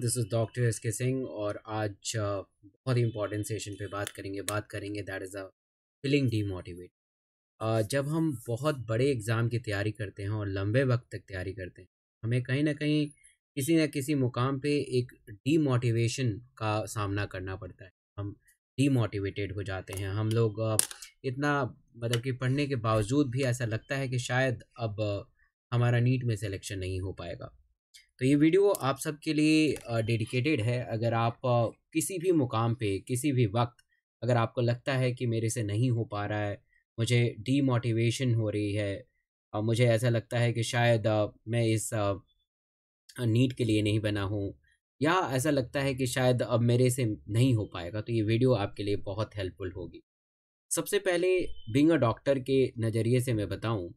this is doctor S K Singh और आज uh, बहुत ही इंपॉर्टेंट सेशन पे बात करेंगे बात करेंगे that is a feeling demotivate जब हम बहुत बड़े एग्ज़ाम की तैयारी करते हैं और लंबे वक्त तक तैयारी करते हैं हमें कहीं ना कहीं किसी न किसी मुकाम पे एक डीमोटिवेशन का सामना करना पड़ता है हम डीमोटिवेटेड हो जाते हैं हम लोग uh, इतना मतलब कि पढ़ने के बावजूद भी ऐसा लगता है कि शायद अब uh, हमारा नीट में सिलेक्शन नहीं हो पाएगा तो ये वीडियो आप सबके लिए डेडिकेटेड है अगर आप किसी भी मुकाम पे किसी भी वक्त अगर आपको लगता है कि मेरे से नहीं हो पा रहा है मुझे डीमोटिवेशन हो रही है और मुझे ऐसा लगता है कि शायद मैं इस नीट के लिए नहीं बना हूँ या ऐसा लगता है कि शायद अब मेरे से नहीं हो पाएगा तो ये वीडियो आपके लिए बहुत हेल्पफुल होगी सबसे पहले बिंग अ डॉक्टर के नज़रिए से मैं बताऊं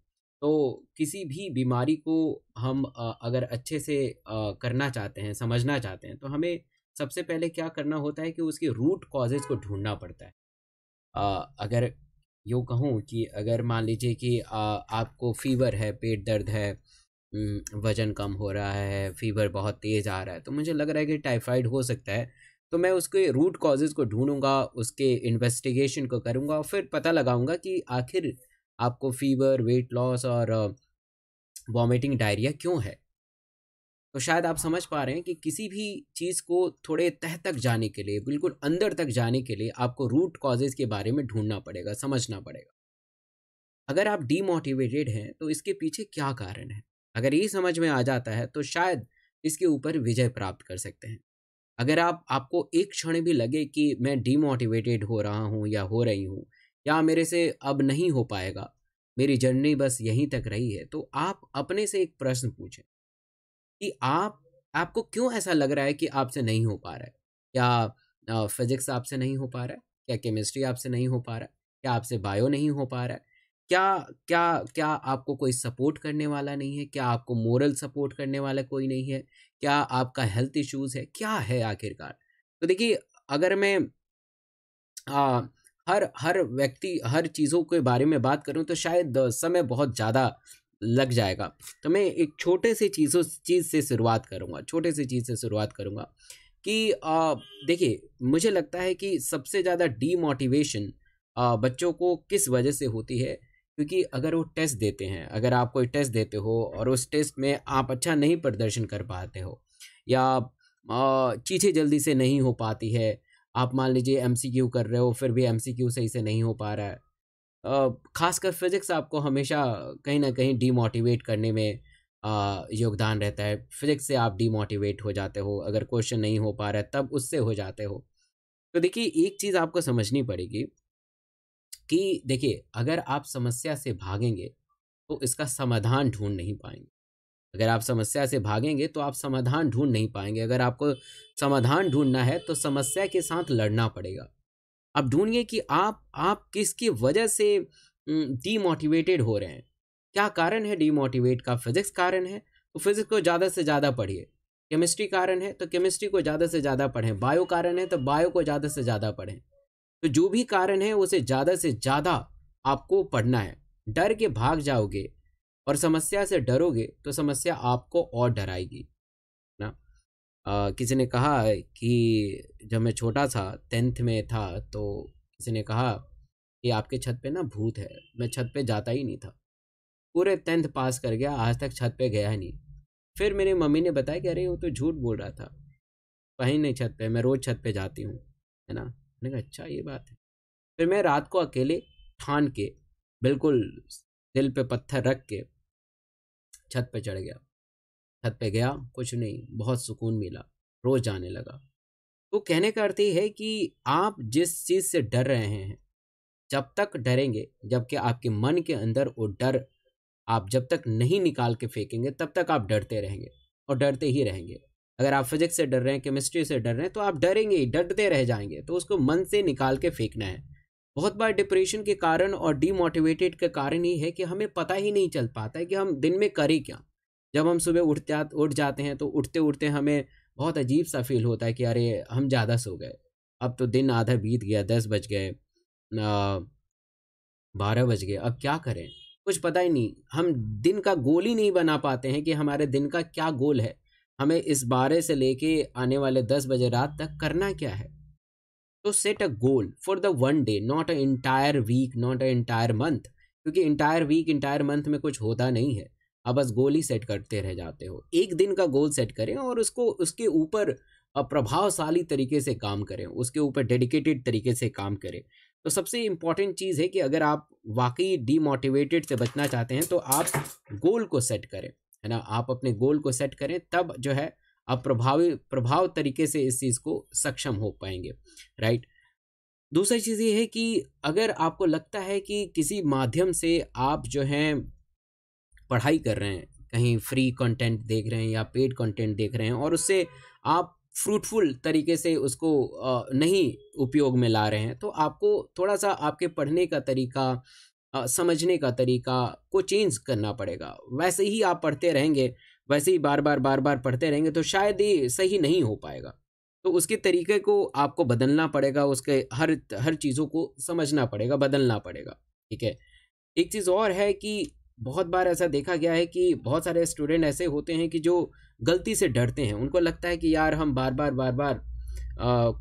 तो किसी भी बीमारी को हम अगर अच्छे से करना चाहते हैं समझना चाहते हैं तो हमें सबसे पहले क्या करना होता है कि उसके रूट कॉजेज को ढूंढना पड़ता है अगर यो कहूँ कि अगर मान लीजिए कि आपको फीवर है पेट दर्द है वजन कम हो रहा है फीवर बहुत तेज़ आ रहा है तो मुझे लग रहा है कि टाइफाइड हो सकता है तो मैं उसके रूट कॉजेज़ को ढूंढूंगा उसके इन्वेस्टिगेशन को करूँगा और फिर पता लगाऊंगा कि आखिर आपको फीवर वेट लॉस और वॉमिटिंग डायरिया क्यों है तो शायद आप समझ पा रहे हैं कि किसी भी चीज़ को थोड़े तह तक जाने के लिए बिल्कुल अंदर तक जाने के लिए आपको रूट कॉजेज़ के बारे में ढूंढना पड़ेगा समझना पड़ेगा अगर आप डीमोटिवेटेड हैं तो इसके पीछे क्या कारण है अगर ये समझ में आ जाता है तो शायद इसके ऊपर विजय प्राप्त कर सकते हैं अगर आप आपको एक क्षण भी लगे कि मैं डीमोटिवेटेड हो रहा हूँ या हो रही हूँ या मेरे से अब नहीं हो पाएगा मेरी जर्नी बस यहीं तक रही है तो आप अपने से एक प्रश्न पूछें कि आप आपको क्यों ऐसा लग रहा है कि आपसे नहीं हो पा रहा है क्या फिजिक्स आपसे नहीं हो पा रहा है क्या केमिस्ट्री आपसे नहीं हो पा रहा है क्या आपसे बायो नहीं हो पा रहा है क्या क्या क्या आपको कोई सपोर्ट करने वाला नहीं है क्या आपको मोरल सपोर्ट करने वाला कोई नहीं है क्या आपका हेल्थ इश्यूज है क्या है आखिरकार तो देखिए अगर मैं आ, हर हर व्यक्ति हर चीज़ों के बारे में बात करूँ तो शायद समय बहुत ज़्यादा लग जाएगा तो मैं एक छोटे से चीज़ों चीज़ से शुरुआत करूँगा छोटे से चीज़ से शुरुआत करूँगा कि देखिए मुझे लगता है कि सबसे ज़्यादा डीमोटिवेशन बच्चों को किस वजह से होती है क्योंकि अगर वो टेस्ट देते हैं अगर आप कोई टेस्ट देते हो और उस टेस्ट में आप अच्छा नहीं प्रदर्शन कर पाते हो या चीज़ें जल्दी से नहीं हो पाती है आप मान लीजिए एम कर रहे हो फिर भी एम सही से नहीं हो पा रहा है खासकर फिज़िक्स आपको हमेशा कहीं ना कहीं डीमोटिवेट करने में योगदान रहता है फिज़िक्स से आप डीमोटिवेट हो जाते हो अगर क्वेश्चन नहीं हो पा रहा है तब उससे हो जाते हो तो देखिए एक चीज़ आपको समझनी पड़ेगी कि देखिए अगर आप समस्या से भागेंगे तो इसका समाधान ढूंढ नहीं पाएंगे अगर आप समस्या से भागेंगे तो आप समाधान ढूंढ नहीं पाएंगे अगर आपको समाधान ढूंढना है तो समस्या के साथ लड़ना पड़ेगा अब ढूंढिए कि आप आप किसकी वजह से डीमोटिवेटेड हो रहे हैं क्या कारण है डीमोटिवेट का फिजिक्स कारण है तो फिजिक्स को ज़्यादा से ज़्यादा पढ़िए केमिस्ट्री कारण है तो केमिस्ट्री को ज़्यादा से ज़्यादा पढ़ें बायो कारण है तो बायो को ज़्यादा से ज़्यादा पढ़ें तो जो भी कारण है उसे ज़्यादा से ज़्यादा आपको पढ़ना है डर के भाग जाओगे और समस्या से डरोगे तो समस्या आपको और डराएगी ना आ, किसी ने कहा कि जब मैं छोटा था टेंथ में था तो किसी ने कहा कि आपके छत पे ना भूत है मैं छत पे जाता ही नहीं था पूरे टेंथ पास कर गया आज तक छत पे गया नहीं फिर मेरी मम्मी ने बताया कि अरे वो तो झूठ बोल रहा था कहीं नहीं छत पे मैं रोज़ छत पे जाती हूँ है ना मैंने कहा अच्छा ये बात है फिर मैं रात को अकेले ठान के बिल्कुल दिल पे पत्थर रख के छत पे चढ़ गया छत पे गया कुछ नहीं बहुत सुकून मिला रोज जाने लगा तो कहने का अर्थ ये है कि आप जिस चीज़ से डर रहे हैं जब तक डरेंगे जबकि आपके मन के अंदर वो डर आप जब तक नहीं निकाल के फेंकेंगे तब तक आप डरते रहेंगे और डरते ही रहेंगे अगर आप फिजिक्स से डर रहे हैं केमिस्ट्री से डर रहे हैं तो आप डरेंगे ही डरते रह जाएंगे तो उसको मन से निकाल के फेंकना है बहुत बार डिप्रेशन के कारण और डीमोटिवेटेड के कारण ही है कि हमें पता ही नहीं चल पाता है कि हम दिन में करें क्या जब हम सुबह उठ उठ जाते हैं तो उठते उठते हमें बहुत अजीब सा फील होता है कि अरे हम ज़्यादा सो गए अब तो दिन आधा बीत गया दस बज गए बारह बज गए अब क्या करें कुछ पता ही नहीं हम दिन का गोल ही नहीं बना पाते हैं कि हमारे दिन का क्या गोल है हमें इस बारह से लेके आने वाले दस बजे रात तक करना क्या है तो set a goal for the one day not a entire week not a entire month क्योंकि इंटायर वीक इंटायर मंथ में कुछ होता नहीं है आप बस गोल ही सेट करते रह जाते हो एक दिन का गोल सेट करें और उसको उसके ऊपर प्रभावशाली तरीके से काम करें उसके ऊपर डेडिकेटेड तरीके से काम करें तो सबसे इम्पॉर्टेंट चीज़ है कि अगर आप वाकई डीमोटिवेटेड से बचना चाहते हैं तो आप गोल को सेट करें है ना आप अपने गोल को सेट करें तब जो है आप प्रभावी प्रभाव तरीके से इस चीज़ को सक्षम हो पाएंगे राइट दूसरी चीज़ ये है कि अगर आपको लगता है कि किसी माध्यम से आप जो हैं पढ़ाई कर रहे हैं कहीं फ्री कंटेंट देख रहे हैं या पेड कंटेंट देख रहे हैं और उससे आप फ्रूटफुल तरीके से उसको नहीं उपयोग में ला रहे हैं तो आपको थोड़ा सा आपके पढ़ने का तरीका समझने का तरीका को चेंज करना पड़ेगा वैसे ही आप पढ़ते रहेंगे वैसे ही बार बार बार बार पढ़ते रहेंगे तो शायद ये सही नहीं हो पाएगा तो उसके तरीके को आपको बदलना पड़ेगा उसके हर हर चीज़ों को समझना पड़ेगा बदलना पड़ेगा ठीक है एक चीज़ और है कि बहुत बार ऐसा देखा गया है कि बहुत सारे स्टूडेंट ऐसे होते हैं कि जो गलती से डरते हैं उनको लगता है कि यार हम बार बार बार बार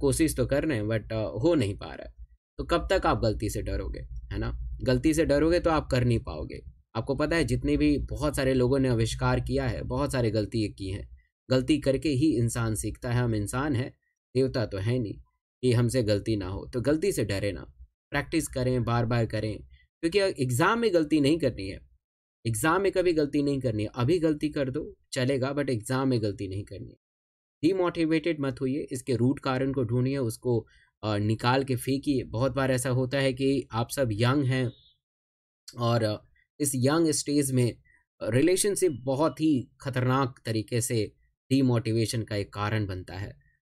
कोशिश तो कर रहे हैं बट हो नहीं पा रहा है तो कब तक आप गलती से डरोगे है ना गलती से डरोगे तो आप कर नहीं पाओगे आपको पता है जितने भी बहुत सारे लोगों ने आविष्कार किया है बहुत सारे गलती की हैं गलती करके ही इंसान सीखता है हम इंसान हैं देवता तो है नहीं कि हमसे गलती ना हो तो गलती से डरे ना प्रैक्टिस करें बार बार करें क्योंकि एग्ज़ाम में गलती नहीं करनी है एग्ज़ाम में कभी गलती नहीं करनी है अभी गलती कर दो चलेगा बट एग्ज़ाम में गलती नहीं करनी है डीमोटिवेटेड मत होइए इसके रूट कारण को ढूंढिए उसको निकाल के फेंकिए बहुत बार ऐसा होता है कि आप सब यंग हैं और इस यंग स्टेज में रिलेशनशिप बहुत ही खतरनाक तरीके से डीमोटिवेशन का एक कारण बनता है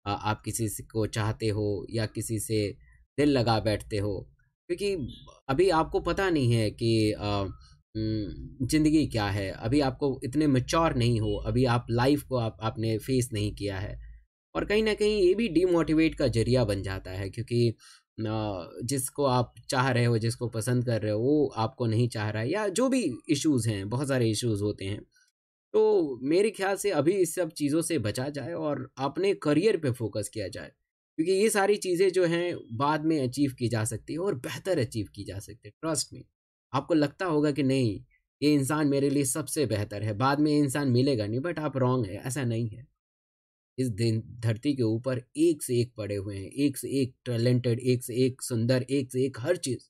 आप किसी को चाहते हो या किसी से दिल लगा बैठते हो क्योंकि अभी आपको पता नहीं है कि ज़िंदगी क्या है अभी आपको इतने मच्योर नहीं हो अभी आप लाइफ को आप आपने फेस नहीं किया है और कहीं ना कहीं ये भी डीमोटिवेट का जरिया बन जाता है क्योंकि जिसको आप चाह रहे हो जिसको पसंद कर रहे हो वो आपको नहीं चाह रहा है या जो भी इश्यूज़ हैं बहुत सारे इश्यूज़ होते हैं तो मेरे ख्याल से अभी इस सब चीज़ों से बचा जाए और अपने करियर पे फोकस किया जाए क्योंकि ये सारी चीज़ें जो हैं बाद में अचीव की जा सकती है और बेहतर अचीव की जा सकती है ट्रस्ट में आपको लगता होगा कि नहीं ये इंसान मेरे लिए सबसे बेहतर है बाद में ये इंसान मिलेगा नहीं बट आप रॉन्ग है ऐसा नहीं है इस दिन धरती के ऊपर एक से एक पड़े हुए हैं एक से एक टैलेंटेड एक से एक सुंदर एक से एक हर चीज़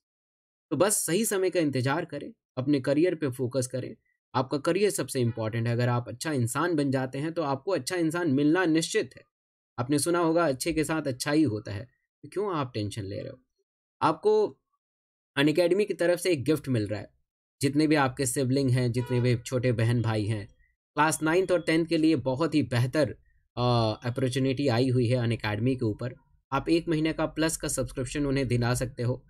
तो बस सही समय का इंतजार करें अपने करियर पे फोकस करें आपका करियर सबसे इंपॉर्टेंट है अगर आप अच्छा इंसान बन जाते हैं तो आपको अच्छा इंसान मिलना निश्चित है आपने सुना होगा अच्छे के साथ अच्छा ही होता है तो क्यों आप टेंशन ले रहे हो आपको अन की तरफ से एक गिफ्ट मिल रहा है जितने भी आपके सिबलिंग हैं जितने भी छोटे बहन भाई हैं क्लास नाइन्थ और टेंथ के लिए बहुत ही बेहतर अपॉर्चुनिटी आई हुई है अन अकेडमी के ऊपर आप एक महीने का प्लस का सब्सक्रिप्शन उन्हें दिला सकते हो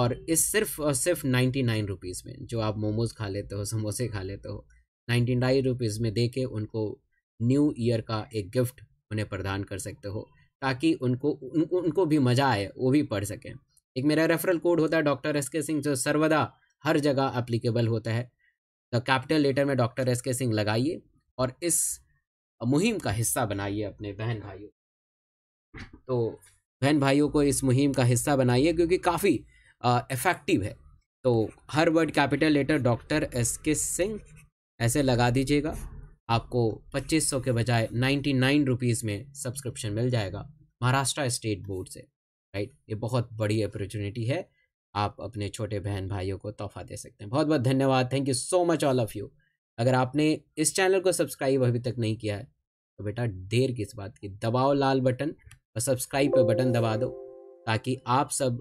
और इस सिर्फ और सिर्फ नाइन्टी नाइन रुपीज़ में जो आप मोमोज़ खा लेते हो समोसे खा लेते हो नाइन्टी नाइन रुपीज़ में दे के उनको न्यू ईयर का एक गिफ्ट उन्हें प्रदान कर सकते हो ताकि उनको उनको उनको भी मज़ा आए वो भी पढ़ सकें एक मेरा रेफरल कोड होता है डॉक्टर एस के सिंह जो सर्वदा हर जगह अप्लीकेबल होता है द कैपिटल लेटर में डॉक्टर एस के सिंह लगाइए और इस मुहिम का हिस्सा बनाइए अपने बहन भाइयों तो बहन भाइयों को इस मुहिम का हिस्सा बनाइए क्योंकि काफ़ी इफ़ेक्टिव है तो हर word capital letter doctor S K Singh ऐसे लगा दीजिएगा आपको 2500 के बजाय 99 रुपीस में सब्सक्रिप्शन मिल जाएगा महाराष्ट्र स्टेट बोर्ड से राइट ये बहुत बड़ी अपॉर्चुनिटी है आप अपने छोटे बहन भाइयों को तोहफा दे सकते हैं बहुत बहुत धन्यवाद thank you so much all of you अगर आपने इस चैनल को सब्सक्राइब अभी तक नहीं किया है तो बेटा देर किस बात की दबाओ लाल बटन और सब्सक्राइब पर बटन दबा दो ताकि आप सब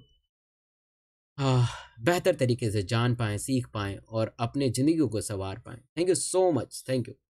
बेहतर तरीके से जान पाएँ सीख पाएँ और अपने ज़िंदगी को संवार पाएँ thank you so much thank you